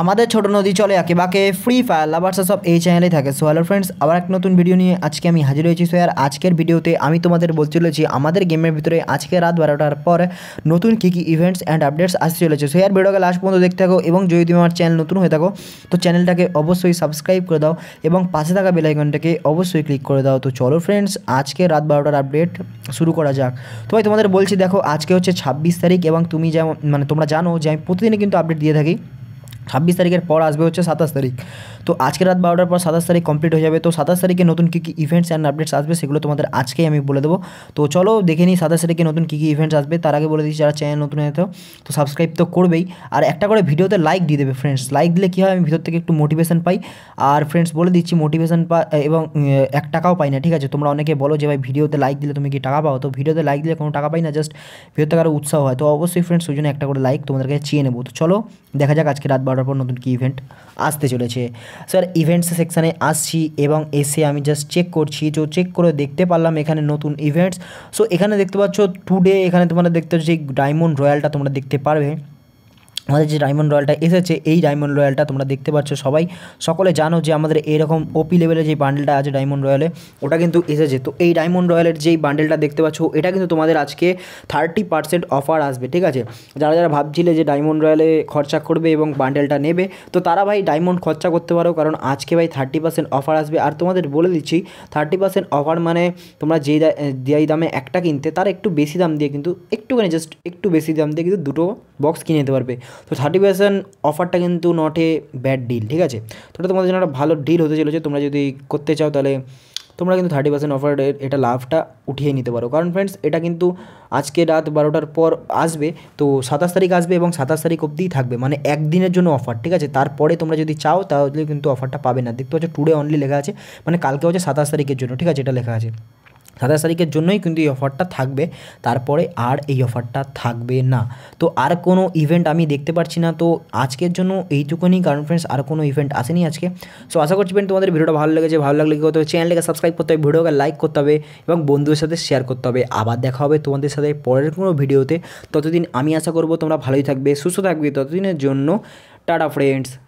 আমাদের ছোট নদী চলে আঁকে বাঁকে ফ্রি ফায়ার লাভারস সব এই চ্যানেলেই থাকে সোহ্যালো फ्रेंड्स আবার এক নতুন ভিডিও নিয়ে আজকে আমি হাজির হয়েছি সোয়ার আজকের ভিডিওতে আমি তোমাদের বলwidetildeছি আমাদের গেমের ভিতরে আজকে রাত 12টার পরে নতুন কি কি ইভেন্টস এন্ড আপডেটস আসছে বলেছি সোয়ার ভিডিওর लास्ट পর্যন্ত দেখতে থেকো এবং জয়দীপের আমার চ্যানেল নতুন হয়ে থেকো তো চ্যানেলটাকে অবশ্যই সাবস্ক্রাইব করে দাও এবং পাশে থাকা বেল আইকনটাকে অবশ্যই ক্লিক করে দাও তো চলো फ्रेंड्स আজকে রাত 12টার আপডেট শুরু করা যাক তো ভাই তোমাদের বলছি দেখো আজকে হচ্ছে 26 তারিখ এবং তুমি যেমন মানে তোমরা জানো যে আমি প্রতিদিন কিন্তু আপডেট দিয়ে থাকি 26 তারিখের পর আসবে হচ্ছে 27 তারিখ তো আজকে রাত 12:00 পার 27 তারিখ কমপ্লিট হয়ে যাবে তো 27 তারিখের নতুন কি কি ইভেন্টস এন্ড আপডেটস আসবে সেগুলো তোমাদের আজকে আমি বলে দেব তো চলো দেখে নি 27 তারিখে কি নতুন কি কি ইভেন্টস আসবে তার আগে বলে দিছি যারা চ্যানেল নতুন এসেছো তো সাবস্ক্রাইব তো করবেই আর একটা করে ভিডিওতে লাইক দিয়ে দেবে फ्रेंड्स লাইক দিলে কি হয় আমি ভিডিও থেকে একটু মোটিভেশন পাই আর फ्रेंड्स বলে দিছি মোটিভেশন পা এবং 1 টাকাও পাই না ঠিক আছে তোমরা অনেকে বলো যে ভাই ভিডিওতে লাইক দিলে তুমি কি টাকা পাও তো ভিডিওতে লাইক দিলে কোনো টাকা পাই না জাস্ট ভিডিওতে আরো উৎসাহ হয় তো অবশ্যই फ्रेंड्स সুজন একটা করে লাইক তোমাদেরকে চিনে নেব তো চলো দেখা যাক আজকে রাত করার পর নতুন কি ইভেন্ট আসতে চলেছে স্যার ইভেন্টস সেকশানে আসছি এবং এসে আমি জাস্ট চেক করছি তো চেক করে দেখতে পারলাম এখানে নতুন ইভেন্টস সো এখানে দেখতে পাচ্ছ টুডে এখানে তোমরা দেখতে পাচ্ছ যে ডায়মন্ড রয়্যালটা তোমরা দেখতে পারবে আমাদের যে ডায়মন্ড রয়্যালটা এসেছে এই ডায়মন্ড রয়্যালটা তোমরা দেখতে পাচ্ছ সবাই সকলে জানো যে আমাদের এইরকম ওপি লেভেলের যে বান্ডেলটা আছে ডায়মন্ড রয়্যালে ওটা কিন্তু এসেছে তো এই ডায়মন্ড রয়্যালের যেই বান্ডেলটা দেখতে পাচ্ছ এটা কিন্তু তোমাদের আজকে থার্টি পার্সেন্ট অফার আসবে ঠিক আছে যারা যারা ভাবছিলে যে ডায়মন্ড রয়্যালে খরচা করবে এবং বান্ডেলটা নেবে তো তারা ভাই ডায়মন্ড খরচা করতে পারো কারণ আজকে ভাই থার্টি পার্সেন্ট অফার আসবে আর তোমাদের বলে দিচ্ছি থার্টি পার্সেন্ট অফার মানে তোমরা যেই দেয় দামে একটা কিনতে তার একটু বেশি দাম দিয়ে কিন্তু একটুখানি জাস্ট একটু বেশি দাম দিয়ে কিন্তু দুটো বক্স কিনে নিতে পারবে তো থার্টি পার্সেন্ট অফারটা কিন্তু নট এ ব্যাড ডিল ঠিক আছে তো এটা তোমাদের জন্য একটা ভালো ডিল হতে চলেছে তোমরা যদি করতে চাও তাহলে তোমরা কিন্তু থার্টি পার্সেন্ট অফার এটা লাভটা উঠিয়ে নিতে পারো কারণ ফ্রেন্ডস এটা কিন্তু আজকে রাত বারোটার পর আসবে তো সাতাশ তারিখ আসবে এবং সাতাশ তারিখ অবধিই থাকবে মানে একদিনের জন্য অফার ঠিক আছে তারপরে তোমরা যদি চাও তাহলে কিন্তু অফারটা পাবে না দেখতে পাচ্ছ টুডে অনলি লেখা আছে মানে কালকে হচ্ছে সাতাশ তারিখের জন্য ঠিক আছে এটা লেখা আছে থাটা সারিকের জন্যই কিন্তু এই অফারটা থাকবে তারপরে আর এই অফারটা থাকবে না তো আর কোনো ইভেন্ট আমি দেখতে পাচ্ছি না তো আজকের জন্য এইটুকুই কারণ फ्रेंड्स আর কোনো ইভেন্ট আসেনি আজকে সো আশা করি আপনাদের ভিডিওটা ভালো লেগেছে ভালো লাগলে কি করতে চ্যানেলটাকে সাবস্ক্রাইব করতে ভিডিওটা লাইক করতে এবং বন্ধুদের সাথে শেয়ার করতে হবে আবার দেখা হবে আপনাদের সাথে পরের কোনো ভিডিওতে ততদিন আমি আশা করব তোমরা ভালোই থাকবে সুস্থ থাকবে ততদিনের জন্য টাটা फ्रेंड्स